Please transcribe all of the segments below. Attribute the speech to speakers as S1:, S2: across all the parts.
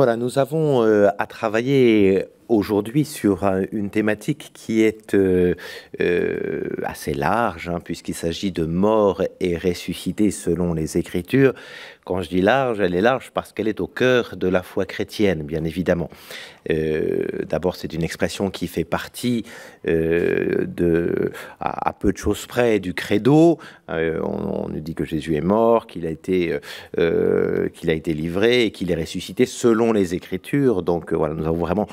S1: Voilà, nous avons euh, à travailler aujourd'hui sur euh, une thématique qui est euh, euh, assez large, hein, puisqu'il s'agit de mort et ressuscité selon les Écritures. Quand je dis large, elle est large parce qu'elle est au cœur de la foi chrétienne, bien évidemment. D'abord, c'est une expression qui fait partie de, à, peu de choses près, du credo. On, on, nous dit que Jésus est mort, qu'il a été, qu'il a été livré et qu'il est ressuscité selon les Écritures. Donc voilà, nous avons vraiment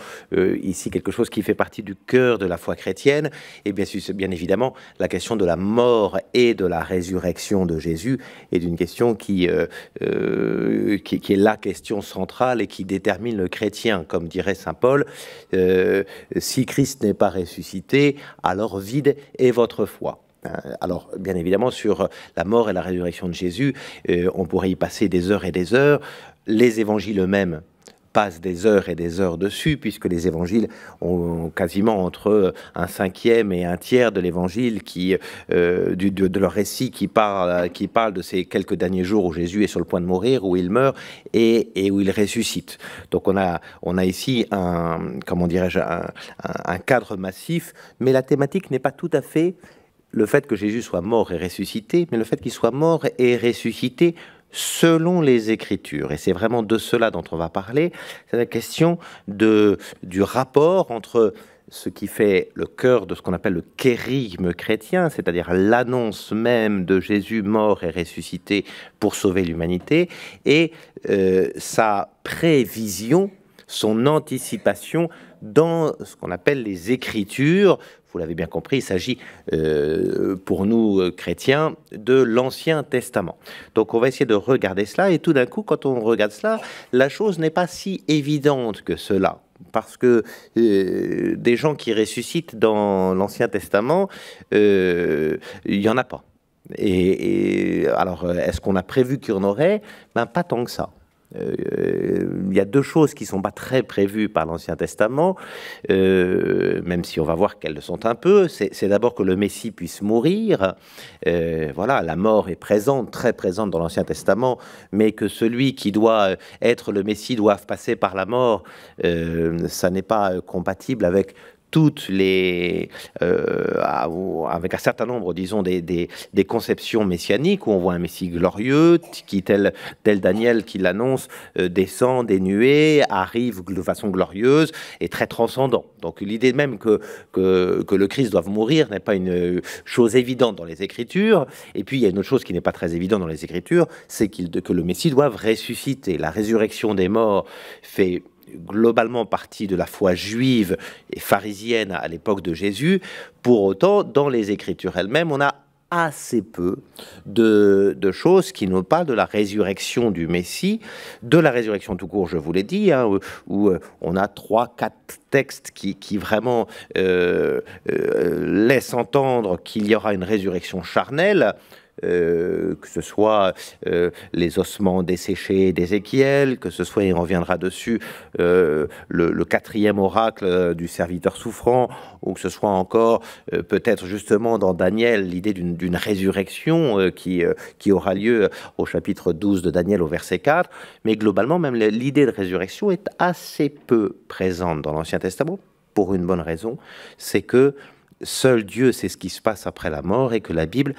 S1: ici quelque chose qui fait partie du cœur de la foi chrétienne, et eh bien, bien évidemment la question de la mort et de la résurrection de Jésus est une question qui, euh, euh, qui, est la question centrale et qui détermine le chrétien. Comme dirait Saint Paul, euh, si Christ n'est pas ressuscité, alors vide est votre foi. Hein, alors, bien évidemment, sur la mort et la résurrection de Jésus, on pourrait y passer des heures et des heures. Les évangiles eux-mêmes passe des heures et des heures dessus, puisque les évangiles ont quasiment entre euh, un cinquième et un tiers de l'évangile qui euh, du, de, leur récit qui parle, qui parle de ces quelques derniers jours où Jésus est sur le point de mourir, où il meurt et, et où il ressuscite. Donc on a, on a ici un, comment dirais-je, un cadre massif, mais la thématique n'est pas tout à fait le fait que Jésus soit mort et ressuscité, mais le fait qu'il soit mort et ressuscité selon les Écritures. Et c'est vraiment de cela dont on va parler. C'est la question du rapport entre ce qui fait le cœur de ce qu'on appelle le kérigme chrétien, c'est-à-dire l'annonce même de Jésus mort et ressuscité pour sauver l'humanité, et euh, sa prévision, son anticipation dans ce qu'on appelle les Écritures, vous l'avez bien compris, il s'agit euh, pour nous euh, chrétiens de l'Ancien Testament. Donc on va essayer de regarder cela et tout d'un coup, quand on regarde cela, la chose n'est pas si évidente que cela parce que euh, des gens qui ressuscitent dans l'Ancien Testament, il y n'y en a pas. Et, et alors, est-ce qu'on a prévu qu'il y en aurait ben, Pas tant que ça. Euh, il y a deux choses qui ne sont pas très prévues par l'Ancien Testament, euh, même si on va voir qu'elles le sont un peu. C'est d'abord que le Messie puisse mourir. Euh, voilà, la mort est présente, très présente dans l'Ancien Testament, mais que celui qui doit être le Messie doive passer par la mort, ça n'est pas compatible avec toutes les, euh, avec un certain nombre, disons, des, conceptions messianiques où on voit un Messie glorieux qui, tel, tel Daniel qui l'annonce, euh, descend des nuées, arrive de façon glorieuse et très transcendant. Donc l'idée même que, que, le Christ doive mourir n'est pas une euh, chose évidente dans les Écritures. Et puis il y a une autre chose qui n'est pas très évidente dans les Écritures, c'est que le Messie doive ressusciter. La résurrection des morts fait globalement partie de la foi juive et pharisienne à l'époque de Jésus. Pour autant, dans les Écritures elles-mêmes, on a assez peu de, choses qui n'ont pas de la résurrection du Messie, de la résurrection tout court, je vous l'ai dit, hein, où, euh, on a trois, quatre textes qui, vraiment euh, euh, laissent entendre qu'il y aura une résurrection charnelle. Euh, que ce soit euh, les ossements desséchés d'Ézéchiel, que ce soit, et reviendra dessus, euh, le, quatrième oracle du serviteur souffrant, ou que ce soit encore peut-être justement dans Daniel l'idée d'une résurrection qui, qui aura lieu au chapitre 12 de Daniel au verset 4, mais globalement même l'idée de résurrection est assez peu présente dans l'Ancien Testament, pour une bonne raison, c'est que seul Dieu sait ce qui se passe après la mort et que la Bible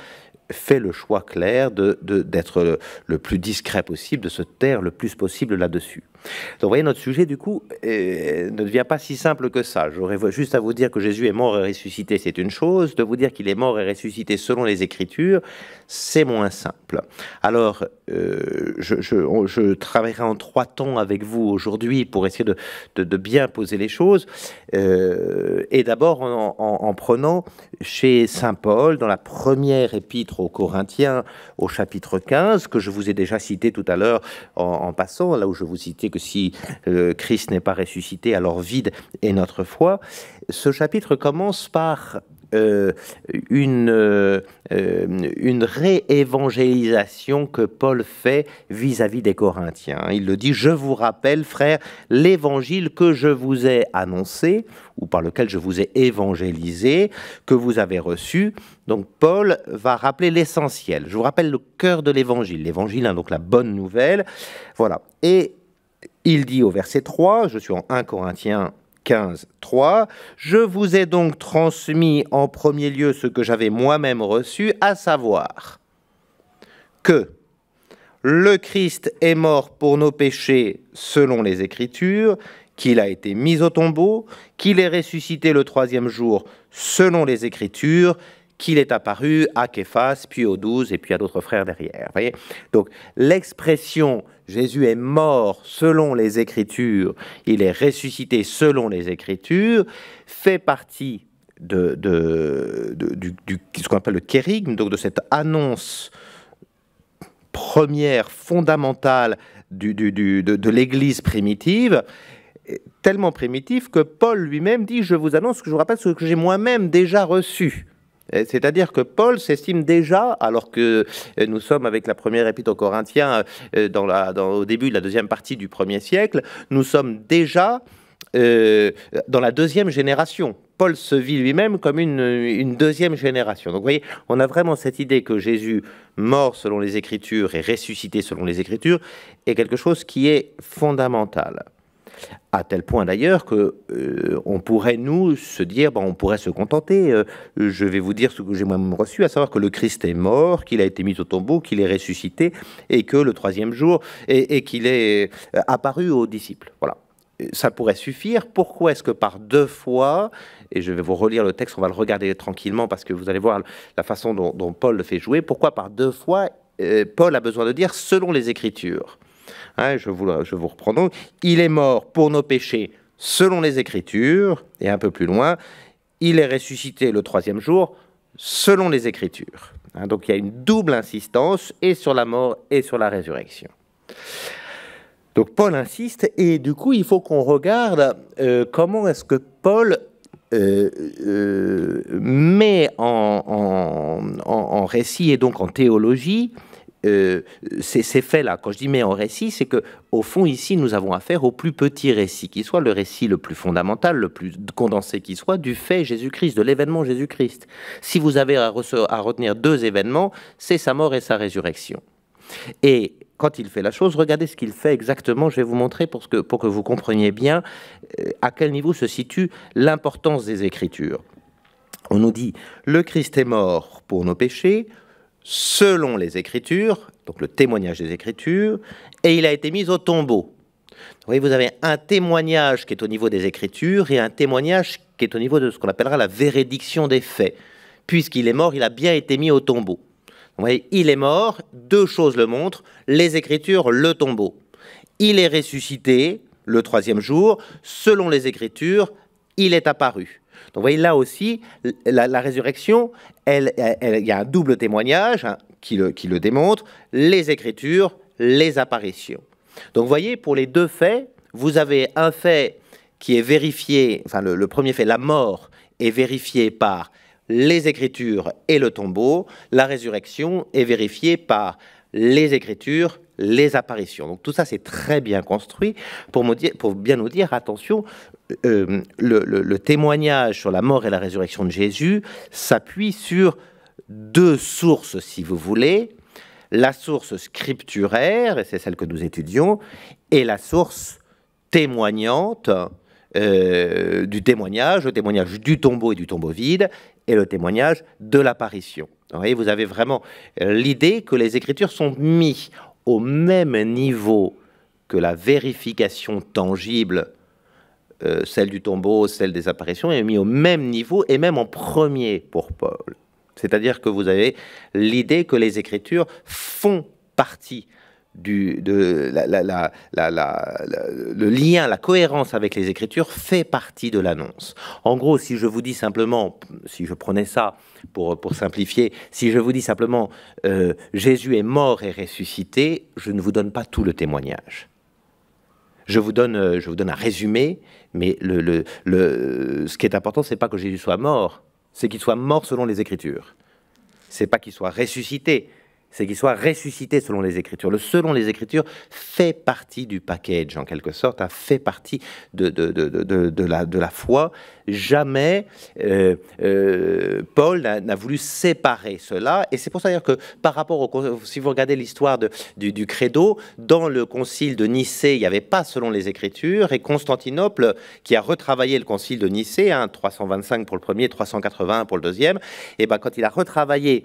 S1: fait le choix clair d'être de, d'être le plus discret possible, de se taire le plus possible là-dessus. Donc vous voyez, notre sujet, du coup, euh, ne devient pas si simple que ça. J'aurais juste à vous dire que Jésus est mort et ressuscité, c'est une chose. De vous dire qu'il est mort et ressuscité selon les Écritures, c'est moins simple. Alors, euh, je, travaillerai en trois temps avec vous aujourd'hui pour essayer de, bien poser les choses. Euh, et d'abord, en, prenant chez Saint Paul, dans la première épître aux Corinthiens, au chapitre 15, que je vous ai déjà cité tout à l'heure en, en passant, là où je vous citais que si euh, Christ n'est pas ressuscité, alors vide est notre foi. Ce chapitre commence par euh, une, euh, une réévangélisation que Paul fait vis-à-vis des Corinthiens. Il le dit, je vous rappelle, frères, l'évangile que je vous ai annoncé, ou par lequel je vous ai évangélisé, que vous avez reçu. Donc Paul va rappeler l'essentiel. Je vous rappelle le cœur de l'évangile. L'évangile, hein, donc la bonne nouvelle. Voilà. Et il dit au verset 3, je suis en 1 Corinthiens 15, 3, Je vous ai donc transmis en premier lieu ce que j'avais moi-même reçu, à savoir que le Christ est mort pour nos péchés selon les Écritures, qu'il a été mis au tombeau, qu'il est ressuscité le troisième jour selon les Écritures, qu'il est apparu à Képhas, puis aux douze, et puis à d'autres frères derrière. Donc l'expression Jésus est mort selon les Écritures, il est ressuscité selon les Écritures, fait partie de, ce qu'on appelle le kérigme, donc de cette annonce première, fondamentale du, de, de l'Église primitive, tellement primitive que Paul lui-même dit, je vous annonce que je vous rappelle ce que j'ai moi-même déjà reçu. Euh, c'est-à-dire que Paul s'estime déjà, alors que euh, nous sommes avec la première épître aux Corinthiens euh, au début de la deuxième partie du premier siècle, nous sommes déjà dans la deuxième génération. Paul se vit lui-même comme une, une, deuxième génération. Donc vous voyez, on a vraiment cette idée que Jésus, mort selon les Écritures et ressuscité selon les Écritures, est quelque chose qui est fondamental à tel point d'ailleurs que euh, on pourrait nous se dire, on pourrait se contenter. Euh, je vais vous dire ce que j'ai moi-même reçu, à savoir que le Christ est mort, qu'il a été mis au tombeau, qu'il est ressuscité, et que le troisième jour, et, qu'il est euh, apparu aux disciples. Voilà. Ça pourrait suffire. Pourquoi est-ce que par deux fois, et je vais vous relire le texte, on va le regarder tranquillement parce que vous allez voir la façon dont Paul le fait jouer, pourquoi par deux fois Paul a besoin de dire selon les Écritures Hein, je, vous, je reprends donc, il est mort pour nos péchés selon les Écritures, et un peu plus loin, il est ressuscité le troisième jour selon les Écritures. Hein, donc il y a une double insistance, et sur la mort et sur la résurrection. Donc Paul insiste, et du coup il faut qu'on regarde euh, comment est-ce que Paul euh, euh, met en, récit et donc en théologie euh, c'est ces, faits-là, quand je dis mais en récit, c'est que au fond ici nous avons affaire au plus petit récit qui soit, le récit le plus fondamental, le plus condensé qui soit, du fait Jésus-Christ, de l'événement Jésus-Christ. Si vous avez à, retenir deux événements, c'est sa mort et sa résurrection. Et quand il fait la chose, regardez ce qu'il fait exactement, je vais vous montrer pour que, pour que vous compreniez bien euh, à quel niveau se situe l'importance des Écritures. On nous dit, le Christ est mort pour nos péchés, selon les Écritures, donc le témoignage des Écritures, et il a été mis au tombeau. Vous voyez, vous avez un témoignage qui est au niveau des Écritures et un témoignage qui est au niveau de ce qu'on appellera la vérédiction des faits. Puisqu'il est mort, il a bien été mis au tombeau. Vous voyez, il est mort, deux choses le montrent, les Écritures, le tombeau. Il est ressuscité le troisième jour, selon les Écritures, il est apparu. Vous voyez là aussi, la, résurrection, elle, il y a un double témoignage hein, qui, le, qui le démontre, les Écritures, les apparitions. Donc vous voyez, pour les deux faits, vous avez un fait qui est vérifié, enfin le, premier fait, la mort, est vérifié par les Écritures et le tombeau, la résurrection est vérifiée par les Écritures, les apparitions. Donc tout ça, c'est très bien construit pour, me dire, pour bien nous dire, attention, euh, le, témoignage sur la mort et la résurrection de Jésus s'appuie sur deux sources, si vous voulez, la source scripturaire, et c'est celle que nous étudions, et la source témoignante euh, du témoignage, le témoignage du tombeau et du tombeau vide, et le témoignage de l'apparition. Vous, vous avez vraiment euh, l'idée que les Écritures sont mises au même niveau que la vérification tangible euh, celle du tombeau, celle des apparitions, est mise au même niveau et même en premier pour Paul. C'est-à-dire que vous avez l'idée que les Écritures font partie du, le lien, la cohérence avec les Écritures fait partie de l'annonce. En gros, si je vous dis simplement, si je prenais ça pour, simplifier, si je vous dis simplement euh, Jésus est mort et ressuscité, je ne vous donne pas tout le témoignage. je vous donne euh, un résumé mais ce qui est important, c'est pas que Jésus soit mort, c'est qu'il soit mort selon les Écritures. C'est pas qu'il soit ressuscité, c'est qu'il soit ressuscité selon les Écritures. Le selon les Écritures fait partie du package, en quelque sorte, a hein, fait partie de, de, de, la, foi. Jamais euh, euh, Paul n'a voulu séparer cela. Et c'est pour ça dire que par rapport au... Si vous regardez l'histoire du, credo, dans le concile de Nicée, il n'y avait pas selon les Écritures. Et Constantinople, qui a retravaillé le concile de Nicée, 325 hein, pour le premier, 380 pour le deuxième, et eh ben, quand il a retravaillé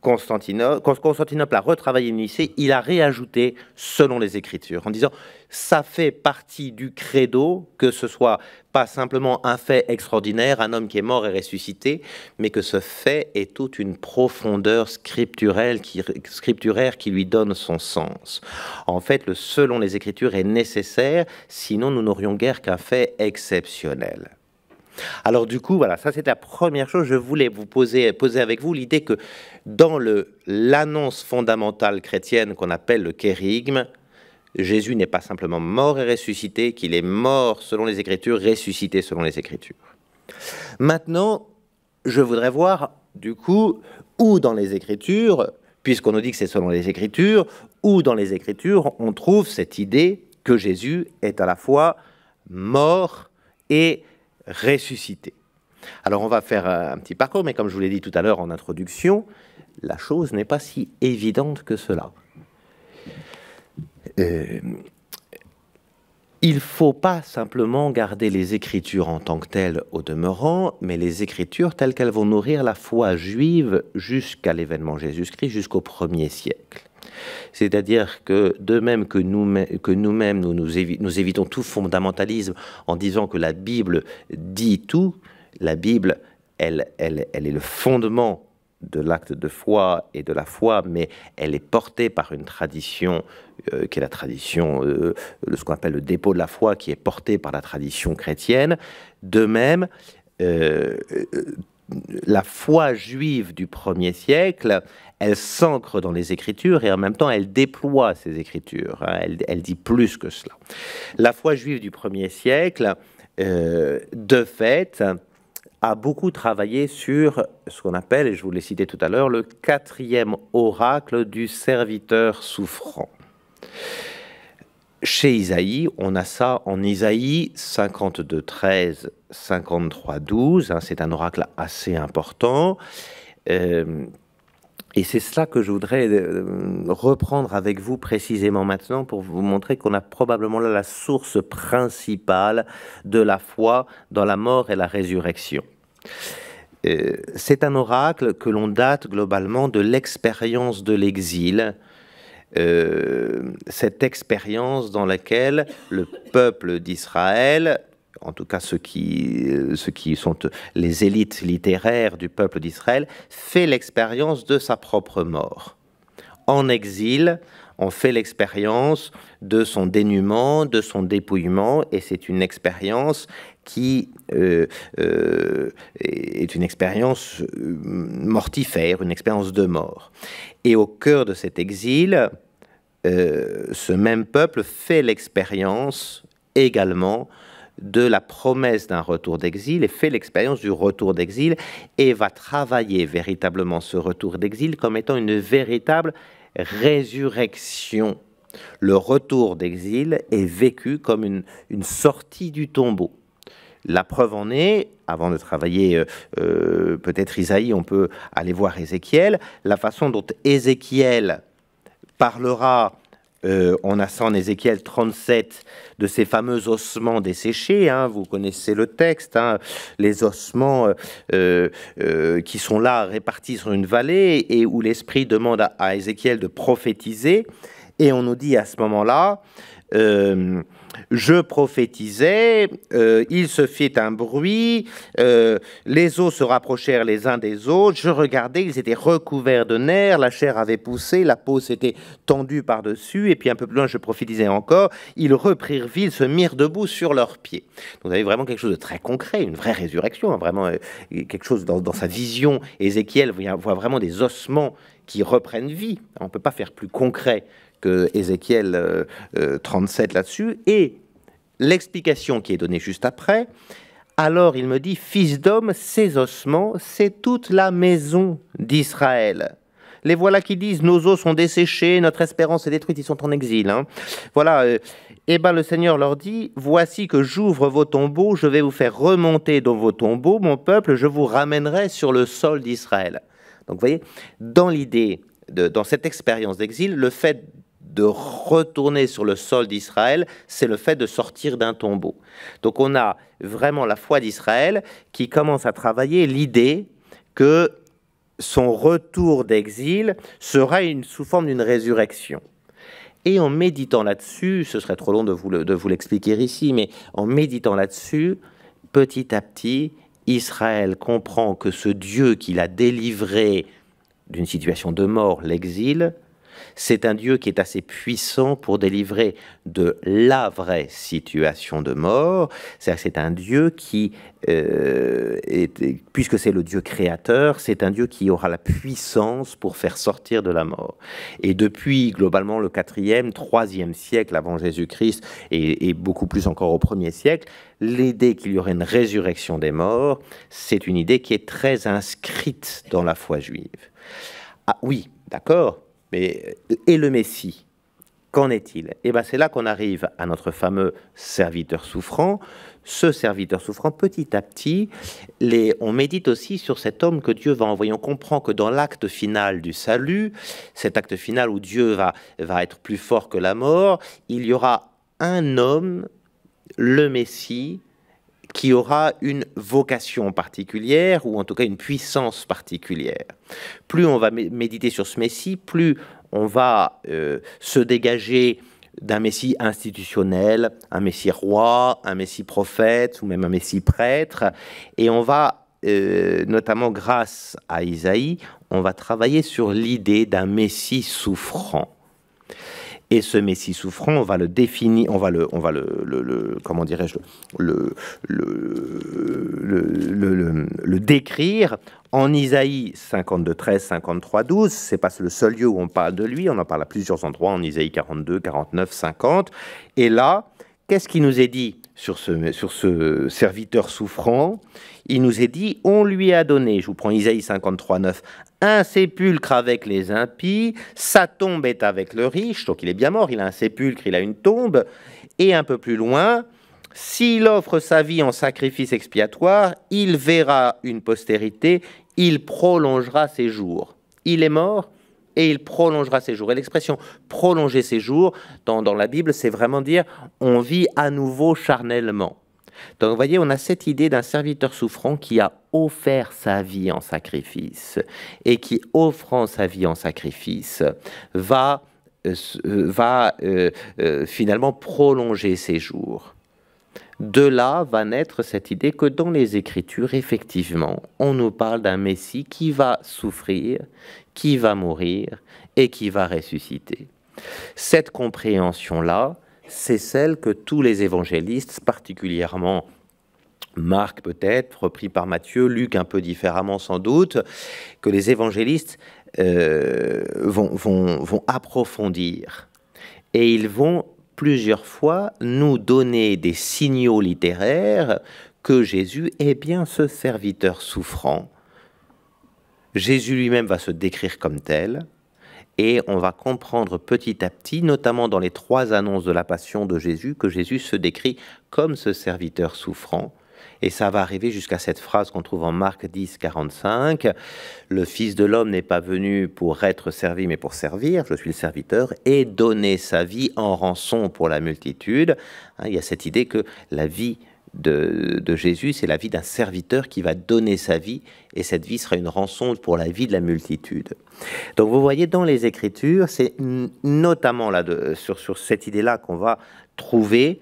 S1: Constantinople, a retravaillé lycée, il a réajouté selon les Écritures, en disant ça fait partie du credo que ce soit pas simplement un fait extraordinaire, un homme qui est mort et ressuscité, mais que ce fait est toute une profondeur scripturaire qui lui donne son sens. En fait, le selon les Écritures est nécessaire, sinon nous n'aurions guère qu'un fait exceptionnel. Alors du coup, voilà, ça c'est la première chose. Je voulais vous poser, poser avec vous l'idée que dans l'annonce fondamentale chrétienne qu'on appelle le kérigme, Jésus n'est pas simplement mort et ressuscité, qu'il est mort selon les Écritures, ressuscité selon les Écritures. Maintenant, je voudrais voir du coup où dans les Écritures, puisqu'on nous dit que c'est selon les Écritures, où dans les Écritures on trouve cette idée que Jésus est à la fois mort et ressuscité. Alors on va faire un petit parcours, mais comme je vous l'ai dit tout à l'heure en introduction, la chose n'est pas si évidente que cela. Euh, il ne faut pas simplement garder les écritures en tant que telles au demeurant, mais les écritures telles qu'elles vont nourrir la foi juive jusqu'à l'événement Jésus-Christ, jusqu'au premier siècle. C'est-à-dire que de même que nous-mêmes que nous, nous, nous, nous évitons tout fondamentalisme en disant que la Bible dit tout, la Bible, elle, elle, est le fondement de l'acte de foi et de la foi, mais elle est portée par une tradition euh, qui est la tradition, le euh, ce qu'on appelle le dépôt de la foi, qui est portée par la tradition chrétienne. De même, euh, la foi juive du premier siècle, elle s'ancre dans les Écritures et en même temps elle déploie ces Écritures. Hein. Elle, dit plus que cela. La foi juive du premier siècle, euh, de fait, a beaucoup travaillé sur ce qu'on appelle, et je vous l'ai cité tout à l'heure, le quatrième oracle du serviteur souffrant chez Isaïe, on a ça en Isaïe 52, 13, 53, 12. c'est un oracle assez important. Euh, et c'est cela que je voudrais euh, reprendre avec vous précisément maintenant pour vous montrer qu'on a probablement là la source principale de la foi dans la mort et la résurrection. Euh, c'est un oracle que l'on date globalement de l'expérience de l'exil euh, cette expérience dans laquelle le peuple d'Israël, en tout cas ceux qui, euh, ceux qui sont les élites littéraires du peuple d'Israël, fait l'expérience de sa propre mort. En exil, on fait l'expérience de son dénuement, de son dépouillement, et c'est une expérience qui euh, euh, est une expérience euh, mortifère, une expérience de mort. Et au cœur de cet exil, ce même peuple fait l'expérience également de la promesse d'un retour d'exil et fait l'expérience du retour d'exil et va travailler véritablement ce retour d'exil comme étant une véritable résurrection. Le retour d'exil est vécu comme une, sortie du tombeau. La preuve en est, avant de travailler euh, euh, peut-être Isaïe, on peut aller voir Ézéchiel, la façon dont Ézéchiel parlera euh, on a ça en Ézéchiel 37, de ces fameux ossements desséchés, hein. vous connaissez le texte, hein. les ossements euh, euh, qui sont là répartis sur une vallée et où l'Esprit demande à, Ézéchiel de prophétiser. Et on nous dit à ce moment-là, euh, je prophétisais, euh, il se fit un bruit, euh, les os se rapprochèrent les uns des autres, je regardais, ils étaient recouverts de nerfs, la chair avait poussé, la peau s'était tendue par-dessus, et puis un peu plus loin, je prophétisais encore, ils reprirent vie, ils se mirent debout sur leurs pieds. Donc, vous avez vraiment quelque chose de très concret, une vraie résurrection, hein, vraiment quelque chose dans, dans, sa vision. Ézéchiel voit vraiment des ossements qui reprennent vie. On ne peut pas faire plus concret que Ézéchiel 37 euh, euh, là-dessus. Et l'explication qui est donnée juste après, alors il me dit, Fils d'homme, ces ossements, c'est toute la maison d'Israël. Les voilà qui disent, nos os sont desséchés, notre espérance est détruite, ils sont en exil. Hein. Voilà, et euh, eh ben bien le Seigneur leur dit, voici que j'ouvre vos tombeaux, je vais vous faire remonter dans vos tombeaux, mon peuple, je vous ramènerai sur le sol d'Israël. Donc vous voyez, dans l'idée, dans cette expérience d'exil, le fait de retourner sur le sol d'Israël, c'est le fait de sortir d'un tombeau. Donc on a vraiment la foi d'Israël qui commence à travailler l'idée que son retour d'exil sera une, sous forme d'une résurrection. Et en méditant là-dessus, ce serait trop long de vous l'expliquer ici, mais en méditant là-dessus, petit à petit, Israël comprend que ce Dieu qui l'a délivré d'une situation de mort, l'exil, c'est un Dieu qui est assez puissant pour délivrer de la vraie situation de mort. cest un Dieu qui, euh, puisque c'est le Dieu créateur, c'est un Dieu qui aura la puissance pour faire sortir de la mort. Et depuis globalement le 4e, 3e siècle avant Jésus-Christ et, et beaucoup plus encore au 1er siècle, l'idée qu'il y aurait une résurrection des morts, c'est une idée qui est très inscrite dans la foi juive. Ah oui, d'accord, mais, euh, et le Messie, qu'en est-il Et eh bien c'est là qu'on arrive à notre fameux serviteur souffrant. Ce serviteur souffrant, petit à petit, les, on médite aussi sur cet homme que Dieu va envoyer. On comprend que dans l'acte final du salut, cet acte final où Dieu va être plus fort que la mort, il y aura un homme, le Messie, qui aura une vocation particulière ou en tout cas une puissance particulière. Plus on va méditer sur ce Messie, plus on va euh, se dégager d'un Messie institutionnel, un Messie roi, un Messie prophète ou même un Messie prêtre. Et on va, euh, notamment grâce à Isaïe, on va travailler sur l'idée d'un Messie souffrant. Et ce Messie souffrant, on va le définir, on va le, on va le, le, comment dirais-je, le, le, décrire en Isaïe 52, 13, 53, 12. C'est pas le seul lieu où on parle de lui, on en parle à plusieurs endroits, en Isaïe 42, 49, 50. Et là, qu'est-ce qui nous est dit sur ce, sur ce serviteur souffrant Il nous est dit, on lui a donné, je vous prends Isaïe 53, 9, un sépulcre avec les impies, sa tombe est avec le riche, donc il est bien mort, il a un sépulcre, il a une tombe, et un peu plus loin, s'il offre sa vie en sacrifice expiatoire, il verra une postérité, il prolongera ses jours. Il est mort et il prolongera ses jours. Et l'expression prolonger ses jours, dans, la Bible, c'est vraiment dire on vit à nouveau charnellement. Donc vous voyez, on a cette idée d'un serviteur souffrant qui a offert sa vie en sacrifice et qui, offrant sa vie en sacrifice, va, euh, euh, va euh, finalement prolonger ses jours. De là va naître cette idée que dans les Écritures, effectivement, on nous parle d'un Messie qui va souffrir, qui va mourir et qui va ressusciter. Cette compréhension-là, c'est celle que tous les évangélistes, particulièrement Marc peut-être, repris par Matthieu, Luc un peu différemment sans doute, que les évangélistes euh, vont approfondir. Et ils vont plusieurs fois nous donner des signaux littéraires que Jésus est bien ce serviteur souffrant. Jésus lui-même va se décrire comme tel, et on va comprendre petit à petit, notamment dans les trois annonces de la passion de Jésus, que Jésus se décrit comme ce serviteur souffrant, et ça va arriver jusqu'à cette phrase qu'on trouve en Marc 10, 45. Le Fils de l'homme n'est pas venu pour être servi, mais pour servir. Je suis le serviteur et donner sa vie en rançon pour la multitude. Hein, il y a cette idée que la vie de, Jésus, c'est la vie d'un serviteur qui va donner sa vie, et cette vie sera une rançon pour la vie de la multitude. Donc vous voyez, dans les Écritures, c'est notamment sur cette idée-là qu'on va trouver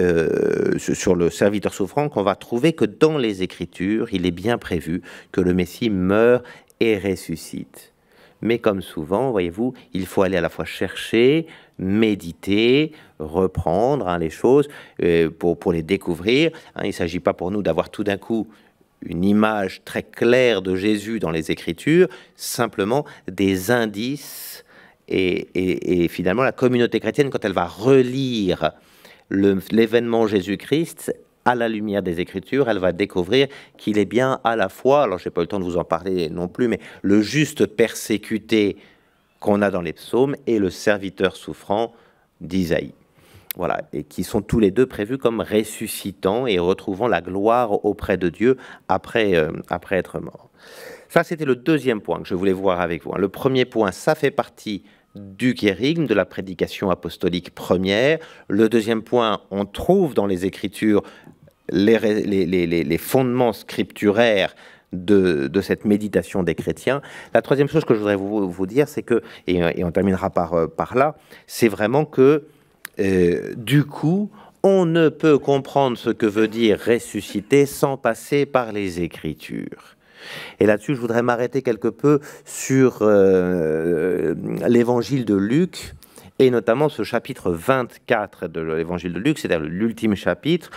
S1: euh, sur le serviteur souffrant qu'on va trouver que dans les Écritures, il est bien prévu que le Messie meurt et ressuscite. Mais comme souvent, voyez-vous, il faut aller à la fois chercher, méditer, reprendre hein, les choses euh, pour, les découvrir. Hein. il ne s'agit pas pour nous d'avoir tout d'un coup une image très claire de Jésus dans les Écritures, simplement des indices. et finalement, la communauté chrétienne, quand elle va relire l'événement Jésus-Christ à la lumière des Écritures, elle va découvrir qu'il est bien à la fois, alors je n'ai pas eu le temps de vous en parler non plus, mais le juste persécuté qu'on a dans les psaumes et le serviteur souffrant d'Isaïe. Voilà, et qui sont tous les deux prévus comme ressuscitant et retrouvant la gloire auprès de Dieu après, euh, après être mort. Ça, c'était le deuxième point que je voulais voir avec vous. Hein. Le premier point, ça fait partie du kérigme, de la prédication apostolique première. Le deuxième point, on trouve dans les Écritures les, fondements scripturaires de, cette méditation des chrétiens. La troisième chose que je voudrais vous, dire, c'est que, et, on terminera euh, par, là, c'est vraiment que, euh, du coup, on ne peut comprendre ce que veut dire ressusciter sans passer par les Écritures. Et là-dessus, je voudrais m'arrêter quelque peu sur euh, l'évangile de Luc, et notamment ce chapitre 24 de l'évangile de Luc, c'est-à-dire l'ultime chapitre,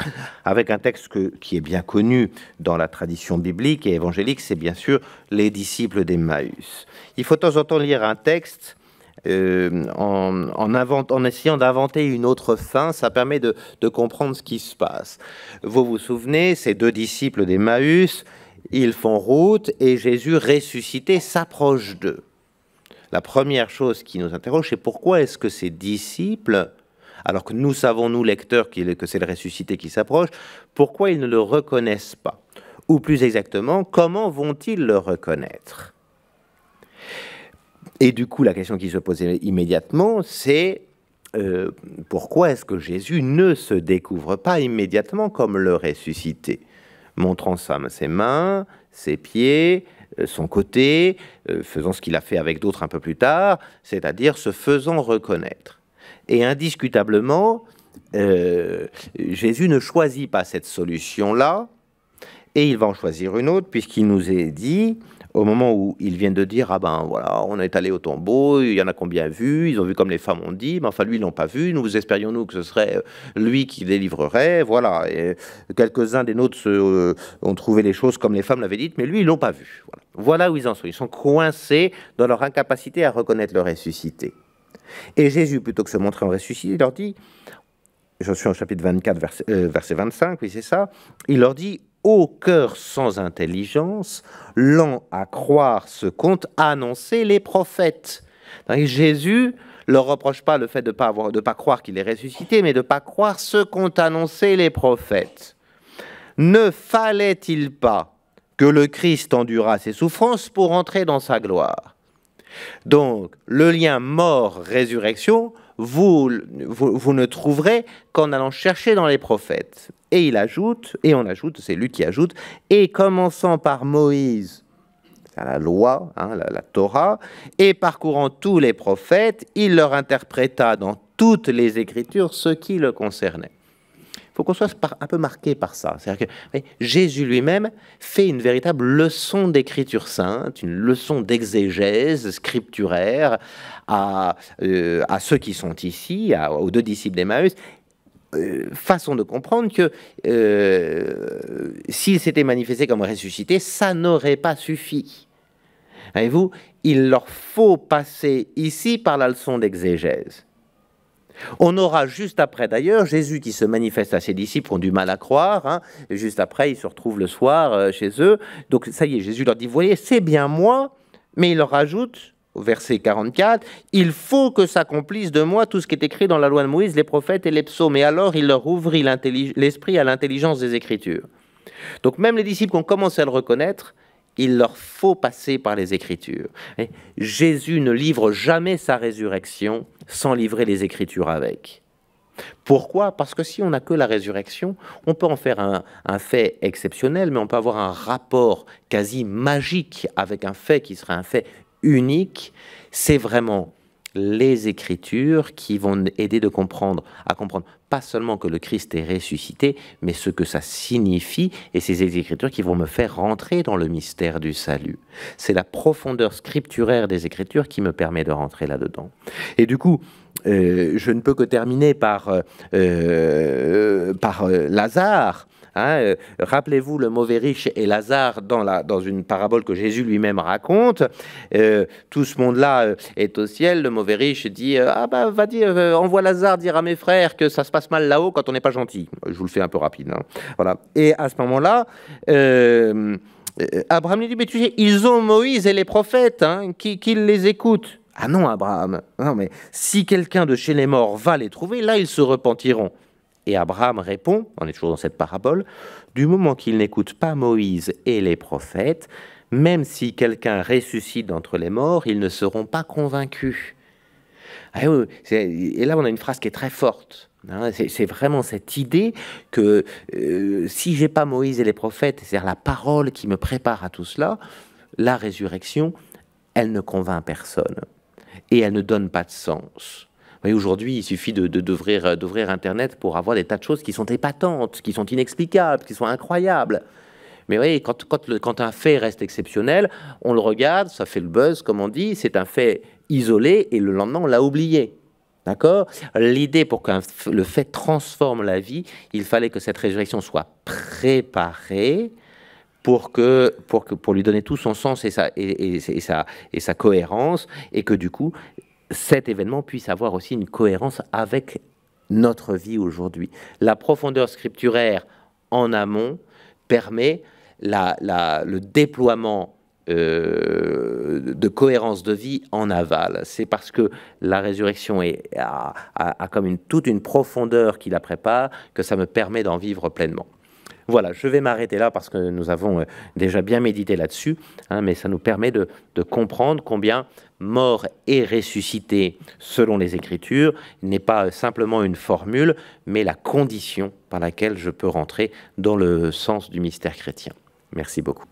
S1: avec un texte qui est bien connu dans la tradition biblique et évangélique, c'est bien sûr les disciples d'Emmaüs. Il faut de temps en temps lire un texte. Euh, en, essayant d'inventer une autre fin, ça permet de, de comprendre ce qui se passe. Vous vous souvenez, ces deux disciples d'Emmaüs, ils font route et Jésus ressuscité s'approche d'eux. La première chose qui nous interroge, c'est pourquoi est-ce que ces disciples, alors que nous savons, nous lecteurs, que c'est le ressuscité qui s'approche, pourquoi ils ne le reconnaissent pas Ou plus exactement, comment vont-ils le reconnaître Et du coup, la question qui se pose immédiatement, c'est euh, pourquoi est-ce que Jésus ne se découvre pas immédiatement comme le ressuscité montrant sa, ses mains, ses pieds, euh, son côté, euh, faisant ce qu'il a fait avec d'autres un peu plus tard, c'est-à-dire se faisant reconnaître. Et indiscutablement, euh, Jésus ne choisit pas cette solution-là, et il va en choisir une autre, puisqu'il nous est dit, au moment où ils viennent de dire ah ben voilà on est allé au tombeau il y en a combien vu ils ont vu comme les femmes ont dit mais enfin lui ils l'ont pas vu nous espérions nous que ce serait euh, lui qui délivrerait voilà et quelques uns des nôtres euh, ont trouvé les choses comme les femmes l'avaient dit mais lui ils l'ont pas vu voilà. où ils en sont ils sont coincés dans leur incapacité à reconnaître le ressuscité et Jésus plutôt que se montrer en ressuscité il leur dit je suis au chapitre 24 verset, euh, verset 25 oui c'est ça il leur dit au cœur sans intelligence, lent à croire ce qu'ont annoncé les prophètes. Jésus leur reproche pas le fait de ne pas, pas croire qu'il est ressuscité, mais de ne pas croire ce qu'ont annoncé les prophètes. Ne fallait-il pas que le Christ endurât ses souffrances pour entrer dans sa gloire Donc, le lien mort-résurrection vous, ne trouverez qu'en allant chercher dans les prophètes. Et il ajoute, et on ajoute, c'est lui qui ajoute, et commençant par Moïse, la loi, hein, la Torah, et parcourant tous les prophètes, il leur interpréta dans toutes les écritures ce qui le concernait faut qu'on soit un peu marqué par ça. C'est-à-dire que Jésus lui-même fait une véritable leçon d'écriture sainte, une leçon d'exégèse scripturaire à, euh, à ceux qui sont ici, aux deux disciples d'Emmaüs, euh, façon de comprendre que euh, s'il s'était manifesté comme ressuscité, ça n'aurait pas suffi. Voyez-vous, il leur faut passer ici par la leçon d'exégèse. On aura juste après d'ailleurs Jésus qui se manifeste à ses disciples, ont du mal à croire, hein, juste après ils se retrouvent le soir euh, chez eux. Donc ça y est, Jésus leur dit, vous voyez, c'est bien moi, mais il leur rajoute au verset 44, il faut que s'accomplisse de moi tout ce qui est écrit dans la loi de Moïse, les prophètes et les psaumes. Et alors il leur ouvrit l'esprit à l'intelligence des Écritures. Donc même les disciples ont commencé à le reconnaître, il leur faut passer par les Écritures. Et Jésus ne livre jamais sa résurrection sans livrer les Écritures avec. Pourquoi Parce que si on n'a que la résurrection, on peut en faire un, fait exceptionnel, mais on peut avoir un rapport quasi magique avec un fait qui serait un fait unique. C'est vraiment les Écritures qui vont aider de comprendre, à comprendre pas seulement que le Christ est ressuscité, mais ce que ça signifie et ces écritures qui vont me faire rentrer dans le mystère du salut. C'est la profondeur scripturaire des écritures qui me permet de rentrer là-dedans. Et du coup, euh, je ne peux que terminer par, euh, euh, par Lazare, Hein, euh, rappelez-vous le mauvais riche et Lazare dans, une parabole que Jésus lui-même raconte. Euh, tout ce monde-là euh, est au ciel. Le mauvais riche dit Ah bah va dire, envoie Lazare dire à mes frères que ça se passe mal là-haut quand on n'est pas gentil. Je vous le fais un peu rapide. Hein. Voilà. Et à ce moment-là. Abraham lui dit, mais tu sais, ils ont Moïse et les prophètes, hein, qu'ils qui les écoutent. Ah non, Abraham, non, mais si quelqu'un de chez les morts va les trouver, là, ils se repentiront. Et Abraham répond, on est toujours dans cette parabole, du moment qu'il n'écoute pas Moïse et les prophètes, même si quelqu'un ressuscite d'entre les morts, ils ne seront pas convaincus. Ah et là, on a une phrase qui est très forte. Hein. c'est vraiment cette idée que euh, si j'ai pas Moïse et les prophètes, c'est-à-dire la parole qui me prépare à tout cela, la résurrection, elle ne convainc personne et elle ne donne pas de sens aujourd'hui, il suffit de, d'ouvrir, euh, d'ouvrir Internet pour avoir des tas de choses qui sont épatantes, qui sont inexplicables, qui sont incroyables. Mais oui, quand, quand, le, quand, un fait reste exceptionnel, on le regarde, ça fait le buzz, comme on dit, c'est un fait isolé et le lendemain, on l'a oublié. D'accord L'idée pour que le fait transforme la vie, il fallait que cette résurrection soit préparée pour, que, pour, que, pour lui donner tout son sens et sa, et, et, sa, et sa cohérence, et que du coup, cet événement puisse avoir aussi une cohérence avec notre vie aujourd'hui. La profondeur scripturaire en amont permet le déploiement euh, de cohérence de vie en aval. C'est parce que la résurrection a, comme une, toute une profondeur qui la prépare que ça me permet d'en vivre pleinement. Voilà, je vais m'arrêter là parce que nous avons euh, déjà bien médité là-dessus, hein, mais ça nous permet de, comprendre combien mort et ressuscité, selon les Écritures, n'est pas euh, simplement une formule, mais la condition par laquelle je peux rentrer dans le sens du mystère chrétien. Merci beaucoup.